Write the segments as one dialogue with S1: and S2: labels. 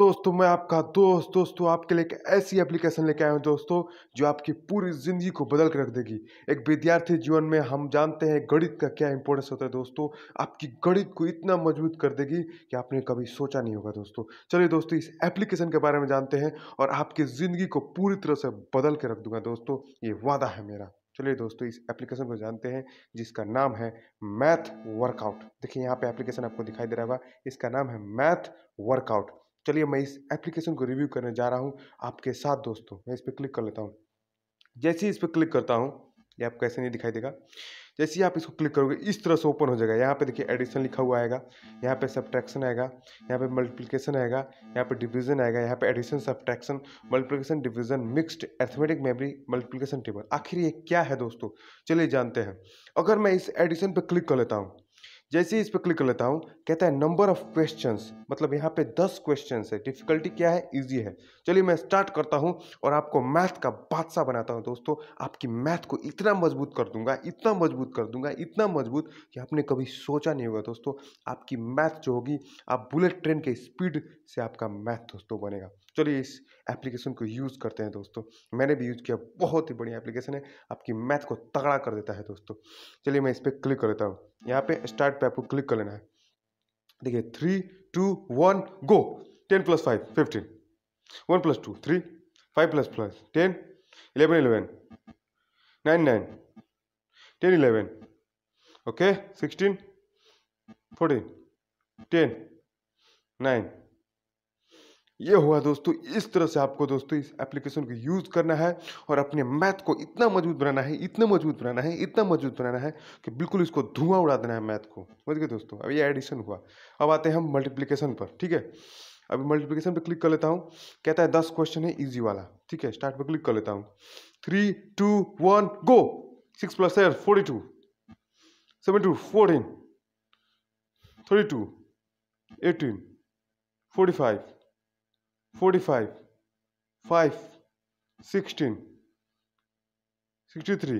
S1: दोस्तों मैं आपका दोस्त दोस्तों आपके लिए एक ऐसी एप्लीकेशन लेके आया हूँ दोस्तों जो आपकी पूरी ज़िंदगी को बदल कर रख देगी एक विद्यार्थी जीवन में हम जानते हैं गणित का क्या इंपॉर्टेंस होता है दोस्तों आपकी गणित को इतना मजबूत कर देगी कि आपने कभी सोचा नहीं होगा दोस्तों चलिए दोस्तों इस एप्लीकेशन के बारे में जानते हैं और आपकी ज़िंदगी को पूरी तरह से बदल के रख दूंगा दोस्तों ये वादा है मेरा चलिए दोस्तों इस एप्लीकेशन को जानते हैं जिसका नाम है मैथ वर्कआउट देखिए यहाँ पे एप्लीकेशन आपको दिखाई दे रहा होगा इसका नाम है मैथ वर्कआउट चलिए मैं इस एप्लीकेशन को रिव्यू करने जा रहा हूँ आपके साथ दोस्तों मैं इस पर क्लिक कर लेता हूँ जैसे ही इस पर क्लिक करता हूँ ये आपको ऐसे नहीं दिखाई देगा जैसे ही आप इसको क्लिक करोगे इस तरह से ओपन हो जाएगा यहाँ पे देखिए एडिशन लिखा हुआ आएगा यहाँ पे सब्ट्रैक्शन आएगा यहाँ पे मल्टीप्लिकेशन आएगा यहाँ पे डिवीजन आएगा यहाँ पे addition subtraction multiplication division mixed arithmetic memory multiplication table आखिर ये क्या है दोस्तों चलिए जानते हैं अगर मैं इस एडिशन पर क्लिक कर लेता हूँ जैसे ही इस पर क्लिक कर लेता हूँ कहता है नंबर ऑफ क्वेश्चन मतलब यहाँ पे दस क्वेश्चन है डिफिकल्टी क्या है ईजी है चलिए मैं स्टार्ट करता हूँ और आपको मैथ का बादशाह बनाता हूँ दोस्तों आपकी मैथ को इतना मजबूत कर दूंगा इतना मजबूत कर दूंगा इतना मजबूत कि आपने कभी सोचा नहीं होगा दोस्तों आपकी मैथ जो होगी आप बुलेट ट्रेन के स्पीड से आपका मैथ दोस्तों बनेगा चलिए इस एप्लीकेशन को यूज़ करते हैं दोस्तों मैंने भी यूज़ किया बहुत ही बढ़िया एप्लीकेशन है आपकी मैथ को तगड़ा कर देता है दोस्तों चलिए मैं इस पर क्लिक कर देता हूँ यहाँ पे स्टार्ट पे आपको क्लिक कर लेना है देखिए three two one go ten plus five fifteen one plus two three five plus plus ten eleven eleven nine nine ten eleven okay sixteen fourteen ten nine ये हुआ दोस्तों इस तरह से आपको दोस्तों इस एप्लीकेशन को यूज़ करना है और अपने मैथ को इतना मजबूत बनाना है इतना मजबूत बनाना है इतना मजबूत बनाना है कि बिल्कुल इसको धुआं उड़ा देना है मैथ को समझ गए दोस्तों अब ये एडिशन हुआ अब आते हैं हम मल्टीप्लीकेशन पर ठीक है अभी मल्टीप्लीकेशन पर क्लिक कर लेता हूँ कहता है दस क्वेश्चन है ईजी वाला ठीक है स्टार्ट पर क्लिक कर लेता हूँ three two one go six plus eight forty two seven two fourteen thirty two eighteen forty five forty five five sixteen sixty three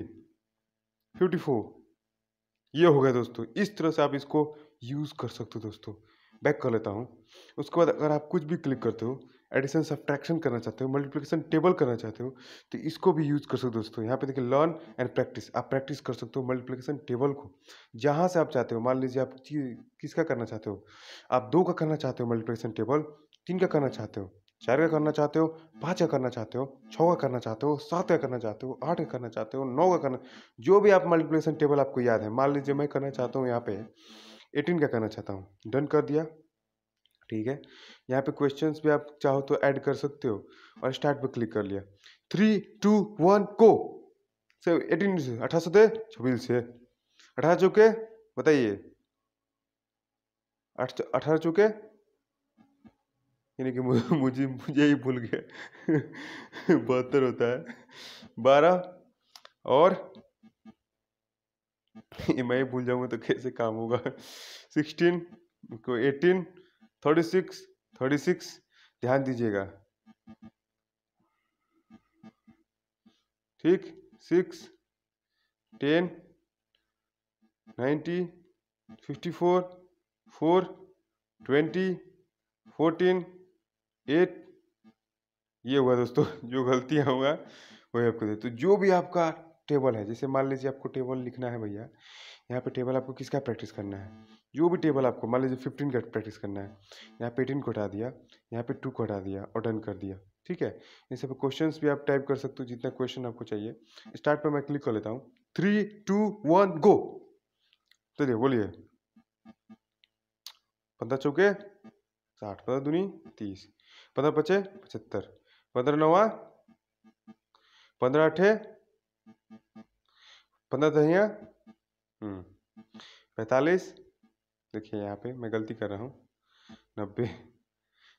S1: fifty four ये हो गया दोस्तों इस तरह से आप इसको यूज़ कर सकते हो दोस्तों बैक कर लेता हूँ उसके बाद अगर आप कुछ भी क्लिक करते हो एडिशन सब्ट्रैक्शन करना चाहते हो मल्टीप्लिकेशन टेबल करना चाहते हो तो इसको भी यूज़ कर सकते हो दोस्तों यहाँ पे देखिए लर्न एंड प्रैक्टिस आप प्रैक्टिस कर सकते हो मल्टीप्लिकेशन टेबल को जहाँ से आप चाहते हो मान लीजिए आप किसका करना चाहते हो आप दो का करना चाहते हो मल्टीप्लिकेशन टेबल तीन का करना चाहते हो चार का करना चाहते हो पाँच का करना चाहते हो छः का करना चाहते हो सात का करना चाहते हो आठ का करना चाहते हो नौ का करना जो भी आप मल्टीप्लिकेशन टेबल आपको याद है मान लीजिए मैं करना चाहता हूँ यहाँ पे एटीन का करना चाहता हूँ डन कर दिया ठीक है यहाँ पे क्वेश्चंस भी आप चाहो तो ऐड कर सकते हो और स्टार्ट पर क्लिक कर लिया थ्री टू वन को से एटीन से अठारह सौ थे छब्बीस से अठारह चुके बताइए अठारह चुके यानी कि मुझे मुझे ही भूल गया बहत्तर होता है बारह और मैं ही भूल जाऊंगा तो कैसे काम होगा सिक्सटीन को eighteen thirty six thirty six ध्यान दीजिएगा ठीक six ten ninety fifty four four twenty fourteen एक ये हुआ दोस्तों जो गलतियाँ हुआ वही आपको दे तो जो भी आपका टेबल है जैसे मान लीजिए आपको टेबल लिखना है भैया यहाँ पे टेबल आपको किसका प्रैक्टिस करना है जो भी टेबल आपको मान लीजिए फिफ्टीन का प्रैक्टिस करना है यहाँ पे एटीन को हटा दिया यहाँ पे टू को हटा दिया और डन कर दिया ठीक है इन सब क्वेश्चन भी आप टाइप कर सकते हो जितना क्वेश्चन आपको चाहिए स्टार्ट पर मैं क्लिक कर लेता हूँ थ्री टू वन गो चलिए बोलिए पंद्रह चौके साठ पंद्रह दूनी तीस पंद्रह पचे पचहत्तर पंद्रह नवा पंद्रह अठे पंद्रह दहिया हम्म। पैंतालीस देखिए यहाँ पे मैं गलती कर रहा हूँ नब्बे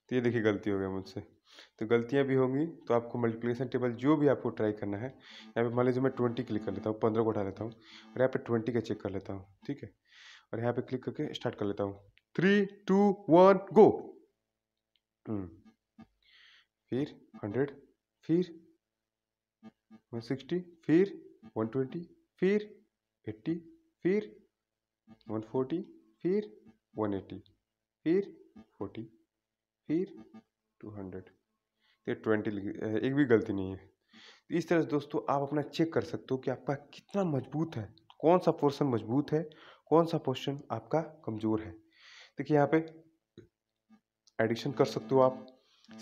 S1: तो ये देखिए गलती हो गया मुझसे तो गलतियाँ भी होंगी तो आपको मल्टीप्लिकेशन टेबल जो भी आपको ट्राई करना है यहाँ पे मान लीजिए मैं ट्वेंटी क्लिक कर लेता हूँ पंद्रह को उठा लेता हूँ और यहाँ पे ट्वेंटी का चेक कर लेता हूँ ठीक है और यहाँ पे क्लिक करके स्टार्ट कर लेता हूँ three two one go hmm फिर हंड्रेड फिर वन सिक्सटी फिर वन ट्वेंटी फिर एट्टी फिर वन फोर्टी फिर वन एट्टी फिर फोर्टी फिर टू हंड्रेड ये ट्वेंटी एक भी गलती नहीं है तो इस तरह से दोस्तों आप अपना चेक कर सकते हो कि आपका कितना मजबूत है कौन सा पोर्शन मजबूत है कौन सा पोर्शन आपका कमज़ोर है देखिए यहाँ पे एडिशन कर सकते हो आप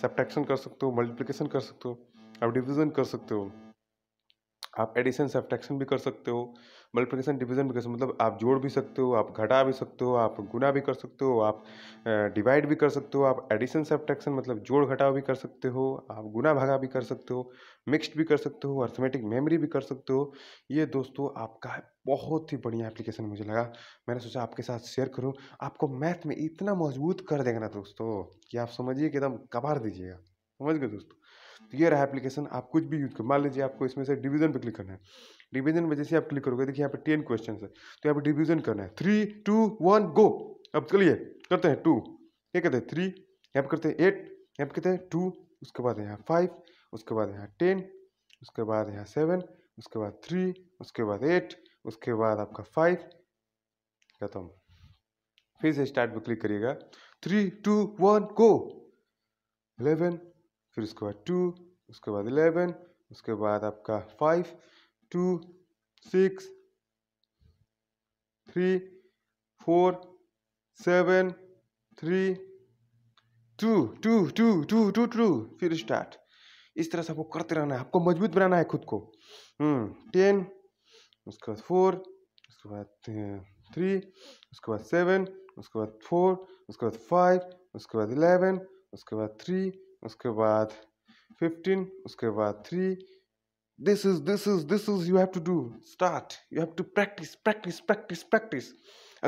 S1: सब्ट्रैक्शन कर सकते हो मल्टीप्लिकेशन कर सकते हो आप डिवीज़न कर सकते हो आप एडिशन सब्ट्रैक्शन भी कर सकते हो मल्टीप्लिकेशन डिवीजन भी कर सकते हो मतलब आप जोड़ भी सकते हो आप घटा भी सकते हो आप गुना भी कर सकते हो आप डिवाइड भी कर सकते हो आप एडिशन सब्ट्रैक्शन मतलब जोड़ घटाव भी कर सकते हो आप गुना भागा भी कर सकते हो मिक्स्ड भी कर सकते हो अर्थमेटिक मेमोरी भी कर सकते हो ये दोस्तों आपका बहुत ही बढ़िया एप्लीकेशन मुझे लगा मैंने सोचा आपके साथ शेयर करूँ आपको मैथ में इतना मजबूत कर देगा ना दोस्तों कि आप समझिए कि एकदम कबार दीजिएगा समझ गए दोस्तों तो ये रहा एप्लीकेशन आप कुछ भी यूज कर मान लीजिए आपको इसमें से डिवीजन पर क्लिक करना है डिवीजन में जैसे आप क्लिक करोगे देखिए यहाँ पे टेन क्वेश्चन है तो यहाँ पे डिवीजन करना है थ्री टू वन गो अब चलिए करते हैं टू ये कहते हैं थ्री यहाँ पे करते हैं एट यहाँ पे कहते हैं टू उसके बाद यहाँ फाइव उसके बाद यहाँ टेन उसके बाद यहाँ सेवन उसके बाद थ्री उसके बाद एट उसके बाद आपका फाइव हूँ फिर से स्टार्ट पर क्लिक करिएगा three two one go eleven फिर उसके बाद टू उसके बाद इलेवन उसके बाद आपका five two six three four seven three two two two two two two फिर स्टार्ट इस तरह से आपको करते रहना है आपको मजबूत बनाना है खुद को टेन हम्म, उसके बाद फोर उसके बाद थ्री उसके बाद सेवन उसके बाद फोर उसके बाद फाइव उसके बाद इलेवन उसके बाद थ्री उसके बाद फिफ्टीन उसके बाद three this is this is this is you have to do start you have to practice practice practice practice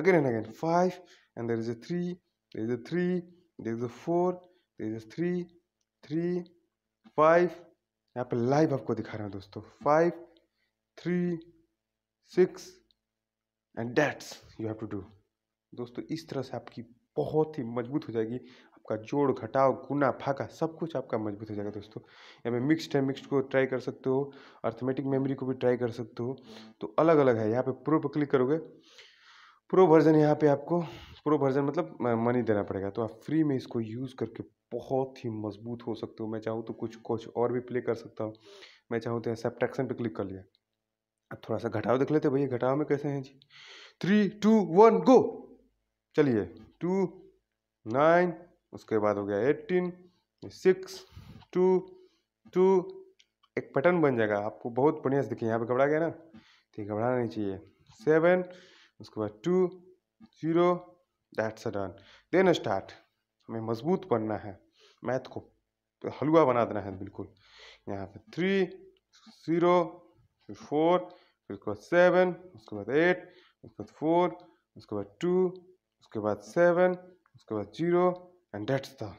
S1: again and again five and there is a three there is a three there is a four there is a three three five यहाँ पे live आपको दिखा रहा हूँ दोस्तों five three six and that's you have to do दोस्तों इस तरह से आपकी बहुत ही मजबूत हो जाएगी आपका जोड़ घटाव गुना फाका सब कुछ आपका मजबूत हो जाएगा दोस्तों या मैं मिक्स्ड है मिक्स्ड को ट्राई कर सकते हो अर्थमेटिक मेमोरी को भी ट्राई कर सकते हो तो अलग अलग है यहाँ पे प्रो पर क्लिक करोगे प्रो वर्जन यहाँ पे आपको प्रो वर्जन मतलब मनी देना पड़ेगा तो आप फ्री में इसको यूज़ करके बहुत ही मजबूत हो सकते हो मैं चाहूँ तो कुछ कुछ और भी प्ले कर सकता हूँ मैं चाहूँ तो सब्ट्रैक्शन पर क्लिक कर लिया अब थोड़ा सा घटाव देख लेते भैया घटाव में कैसे हैं जी थ्री टू वन गो चलिए टू नाइन उसके बाद हो गया एट्टीन सिक्स टू टू एक पैटर्न बन जाएगा आपको बहुत बढ़िया से देखिए यहाँ पे घबरा गया ना तो घबराना नहीं चाहिए सेवन उसके बाद two zero that's a done then start हमें मजबूत बनना है मैथ को हलवा बना देना है बिल्कुल यहाँ पे थ्री जीरो फिर फोर फिर उसके बाद सेवन उसके बाद एट उसके बाद फोर उसके बाद टू उसके बाद सेवन उसके बाद जीरो एंड डेट्स द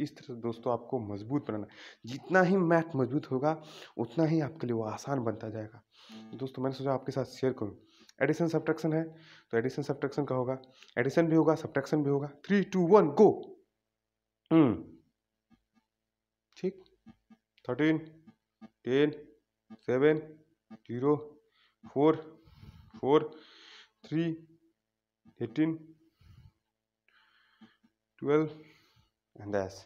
S1: इस तरह से दोस्तों आपको मजबूत बनाना जितना ही मैथ मजबूत होगा उतना ही आपके लिए वो आसान बनता जाएगा दोस्तों मैंने सोचा आपके साथ शेयर करूँ एडिशन सब्ट्रैक्शन है तो एडिशन सब्ट्रैक्शन का होगा एडिशन भी होगा सब्ट्रैक्शन भी होगा थ्री टू वन गो ठीक thirteen ten seven zero four four three eighteen twelve and S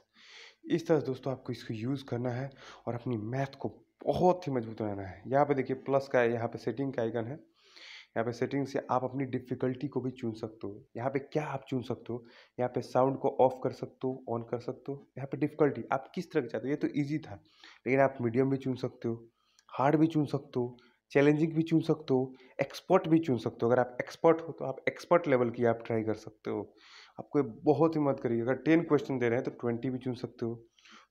S1: इस तरह से दोस्तों आपको इसको यूज़ करना है और अपनी मैथ को बहुत ही मजबूत बनाना है यहाँ पे देखिए प्लस का है यहाँ पे सेटिंग का आइकन है यहाँ पे सेटिंग से आप अपनी डिफ़िकल्टी को भी चुन सकते हो यहाँ पे क्या आप चुन सकते हो यहाँ पे साउंड को ऑफ कर सकते हो ऑन कर सकते हो यहाँ पे डिफ़िकल्टी आप किस तरह की चाहते हो ये तो ईजी था लेकिन आप मीडियम भी चुन सकते हो हार्ड भी चुन सकते हो चैलेंजिंग भी चुन सकते हो एक्सपर्ट भी चुन सकते हो अगर आप एक्सपर्ट हो तो आप एक्सपर्ट लेवल की आप ट्राई कर सकते हो आपको बहुत ही मदद करेगी अगर टेन क्वेश्चन दे रहे हैं तो ट्वेंटी भी चुन सकते हो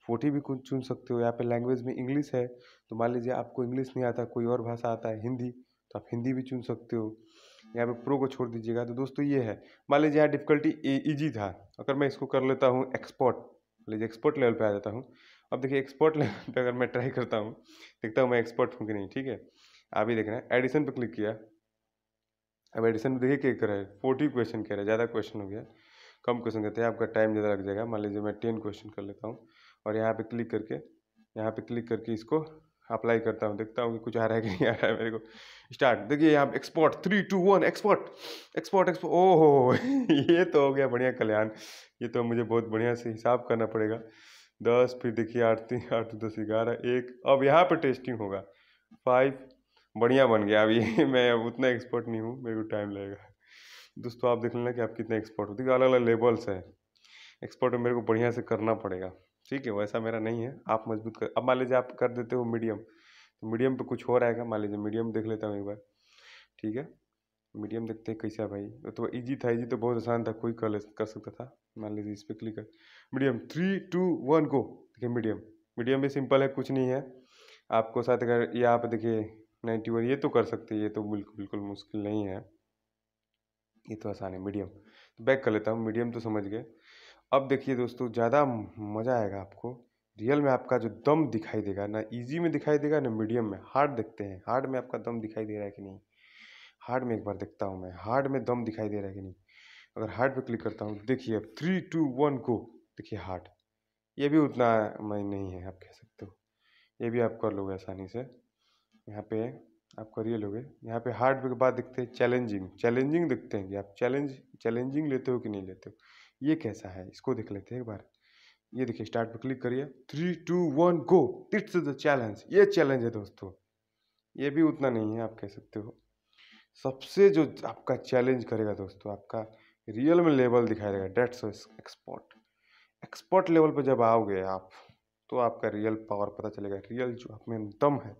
S1: फोर्टी भी कुछ चुन सकते हो यहाँ पे लैंग्वेज में इंग्लिश है तो मान लीजिए आपको इंग्लिश नहीं आता कोई और भाषा आता है हिंदी तो आप हिंदी भी चुन सकते हो यहाँ पे प्रो को छोड़ दीजिएगा तो दोस्तों ये है मान लीजिए यहाँ डिफिकल्टी ईजी e था अगर मैं इसको कर लेता हूँ एक्सपर्ट लीजिए एक्सपर्ट लेवल पे आ जाता हूँ अब देखिए एक्सपर्ट लेवल पर अगर मैं ट्राई करता हूँ देखता हूँ मैं एक्सपर्ट हूँ कि नहीं ठीक है आप ही हैं एडिशन पर क्लिक किया अब एडिशन देखिए क्या कर रहा है फोर्टी क्वेश्चन कह रहा है ज़्यादा क्वेश्चन हो गया कम क्वेश्चन करते हैं आपका टाइम ज़्यादा लग जाएगा मान लीजिए मैं टेन क्वेश्चन कर लेता हूँ और यहाँ पे क्लिक करके यहाँ पे क्लिक करके इसको अप्लाई करता हूँ देखता हूँ कि कुछ आ रहा है कि नहीं आ रहा है मेरे को स्टार्ट देखिए यहाँ export three two one export export export हो ये तो हो गया बढ़िया कल्याण ये तो मुझे बहुत बढ़िया से हिसाब करना पड़ेगा दस फिर देखिए आठ तीन आठ दस ग्यारह एक अब यहाँ पर टेस्टिंग होगा फाइव बढ़िया बन गया अब ये मैं अब उतना एक्सपर्ट नहीं हूँ मेरे को टाइम लगेगा दोस्तों आप देख लेना कि आप कितने एक्सपर्ट हो देखिए अलग अलग लेवल्स है एक्सपर्ट में मेरे को बढ़िया से करना पड़ेगा ठीक है वैसा मेरा नहीं है आप मजबूत कर अब मान लीजिए आप कर देते हो मीडियम तो मीडियम पे कुछ हो रहेगा मान लीजिए मीडियम देख लेता हूँ एक बार ठीक है मीडियम देखते हैं कैसा भाई तो इजी था इजी तो बहुत आसान था कोई कर कर सकता था मान लीजिए इस पर क्लिक कर मीडियम थ्री टू वन को देखिए मीडियम मीडियम भी सिंपल है कुछ नहीं है आपको साथ अगर ये आप देखिए नाइन्टी वन ये तो कर सकते ये तो बिल्कुल बिल्कुल मुश्किल नहीं है ये तो आसान है मीडियम बैक तो कर लेता हूँ मीडियम तो समझ गए अब देखिए दोस्तों ज़्यादा मज़ा आएगा आपको रियल में आपका जो दम दिखाई देगा ना इजी में दिखाई देगा ना मीडियम में हार्ड देखते हैं हार्ड में आपका दम दिखाई दे रहा है कि नहीं हार्ड में एक बार देखता हूँ मैं हार्ड में दम दिखाई दे रहा है कि नहीं अगर हार्ड पर क्लिक करता हूँ देखिए अब थ्री टू वन को देखिए हार्ड ये भी उतना मैं नहीं है आप कह सकते हो ये भी आप कर लोगे आसानी से यहाँ पे आपका रियल हो गया यहाँ पे हार्ड के बाद दिखते हैं चैलेंजिंग चैलेंजिंग दिखते हैं कि आप चैलेंज चैलेंजिंग लेते हो कि नहीं लेते हो ये कैसा है इसको देख लेते हैं एक बार ये देखिए स्टार्ट पर क्लिक करिए three two one go it's the challenge ये चैलेंज है दोस्तों ये भी उतना नहीं है आप कह सकते हो सबसे जो आपका चैलेंज करेगा दोस्तों आपका रियल में लेवल दिखाई देगा डेट्स एक्सपोर्ट एक्सपोर्ट लेवल पर जब आओगे आप तो आपका रियल पावर पता चलेगा रियल जो आप में दम है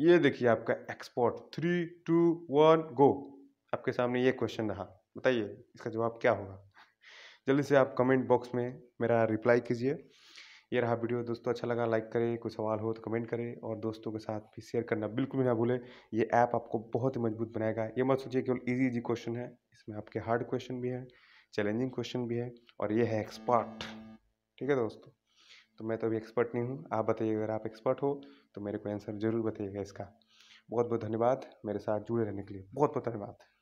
S1: ये देखिए आपका export three two one go आपके सामने ये क्वेश्चन रहा बताइए इसका जवाब क्या होगा जल्दी से आप कमेंट बॉक्स में मेरा रिप्लाई कीजिए ये रहा वीडियो दोस्तों अच्छा लगा लाइक करें कोई सवाल हो तो कमेंट करें और दोस्तों के साथ भी शेयर करना बिल्कुल भी ना भूलें ये ऐप आपको बहुत ही मजबूत बनाएगा ये मत सोचिए केवल इजी इजी क्वेश्चन है इसमें आपके हार्ड क्वेश्चन भी हैं चैलेंजिंग क्वेश्चन भी है और ये है एक्सपर्ट ठीक है दोस्तों तो मैं तो अभी एक्सपर्ट नहीं हूँ आप बताइए अगर आप एक्सपर्ट हो तो मेरे को आंसर जरूर बताइएगा इसका बहुत बहुत धन्यवाद मेरे साथ जुड़े रहने के लिए बहुत बहुत धन्यवाद